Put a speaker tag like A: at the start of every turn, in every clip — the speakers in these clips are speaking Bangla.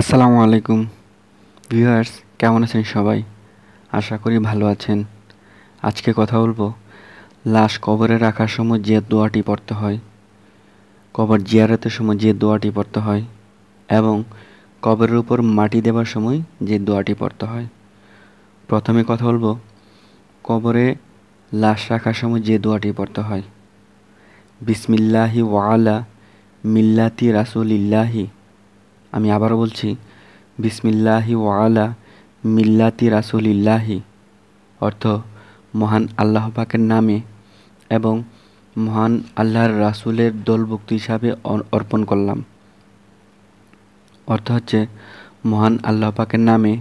A: আসসালামু আলাইকুম ভিউয়ার্স কেমন আছেন সবাই আশা করি ভালো আছেন আজকে কথা বলবো লাশ কবরে রাখার সময় যে দোয়াটি পড়তে হয় কবর জিয়ারতের সময় যে দোয়াটি পড়তে হয় এবং কবরের উপর মাটি দেবার সময় যে দোয়াটি পড়তে হয় প্রথমে কথা বলবো কবরে লাশ রাখার সময় যে দোয়াটি পড়তে হয় বিসমিল্লাহি ওয়ালা মিল্লাতি রাসুলিল্লাহি আমি আবারও বলছি বিসমিল্লাহি ওয়ালা মিল্লাতি রাসুলিল্লাহি অর্থ মহান আল্লাহ পাকের নামে এবং মহান আল্লাহর রাসুলের দলভুক্ত হিসাবে অর্পণ করলাম অর্থ হচ্ছে মহান আল্লাহ পাকের নামে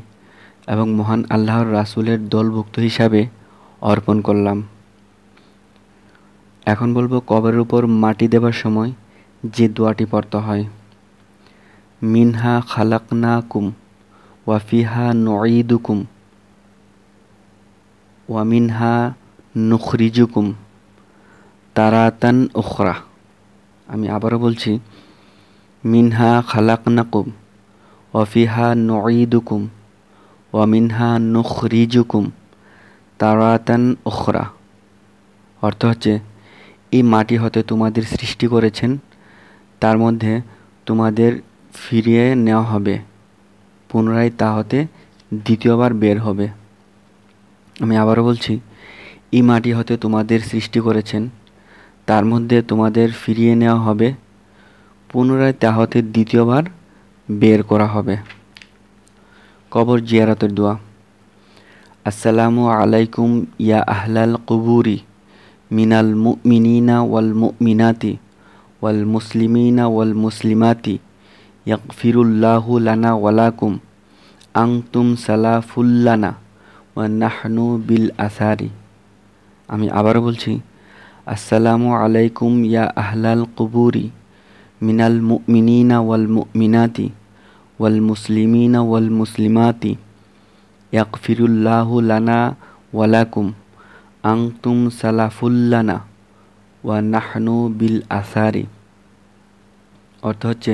A: এবং মহান আল্লাহর রাসুলের দলভুক্ত হিসাবে অর্পণ করলাম এখন বলবো কবরের উপর মাটি দেবার সময় যে দোয়াটি পড়তে হয় মিনহা খালাকনাকুম ওয়াফিহা নঈদুকুম ওয়ামিনহা নুখরিজুকুম তারাতান উখরা আমি আবারও বলছি মিনহা খালাকনাকুম ওয়াফিহা নঈদুকুম ওয়ামিনহা নুখরিজুকুম তারাতান উখরা অর্থ হচ্ছে এই মাটি হতে তোমাদের সৃষ্টি করেছেন তার মধ্যে তোমাদের ফিরিয়ে নেওয়া হবে পুনরায় তা হতে দ্বিতীয়বার বের হবে আমি আবারও বলছি এই মাটি হতে তোমাদের সৃষ্টি করেছেন তার মধ্যে তোমাদের ফিরিয়ে নেওয়া হবে পুনরায় তা হতে দ্বিতীয়বার বের করা হবে কবর জিয়ারাতের দোয়া আসসালামু আলাইকুম ইয়া আহলাল কুবুরি মিনাল মুমিনিনা ওয়াল মুমিনাতি ওয়াল মুসলিমিনা ওয়াল মুসলিমাতি يغفر الله لنا ولكم أنتم سلاف لنا ونحن بالأثار أمي عبر بلشي السلام عليكم يا أهل القبور من المؤمنين والمؤمنات والمسلمين والمسلمات يغفر الله لنا ولكم أنتم سلاف لنا ونحن بالأثار অর্থ হচ্ছে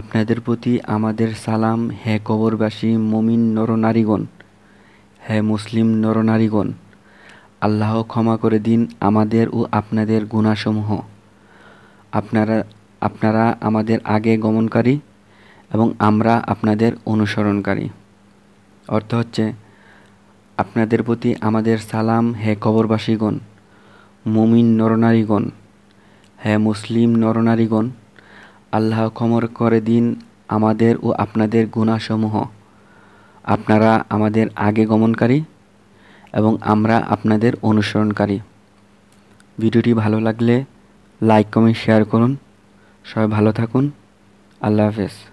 A: আপনাদের প্রতি আমাদের সালাম হে কবরবাসী মমিন নরনারীগণ হে মুসলিম নরনারীগণ আল্লাহ ক্ষমা করে দিন আমাদের ও আপনাদের গুণাসমূহ আপনারা আপনারা আমাদের আগে গমনকারী এবং আমরা আপনাদের অনুসরণকারী অর্থ হচ্ছে আপনাদের প্রতি আমাদের সালাম হে কবরবাসীগণ মুমিন নরনারীগণ হে মুসলিম নরনারীগণ আল্লাহ ক্ষমর করে দিন আমাদের ও আপনাদের গুণাসমূহ আপনারা আমাদের আগে গমনকারী এবং আমরা আপনাদের অনুসরণকারী ভিডিওটি ভালো লাগলে লাইক কমেন্ট শেয়ার করুন সবাই ভালো থাকুন আল্লাহ হাফেজ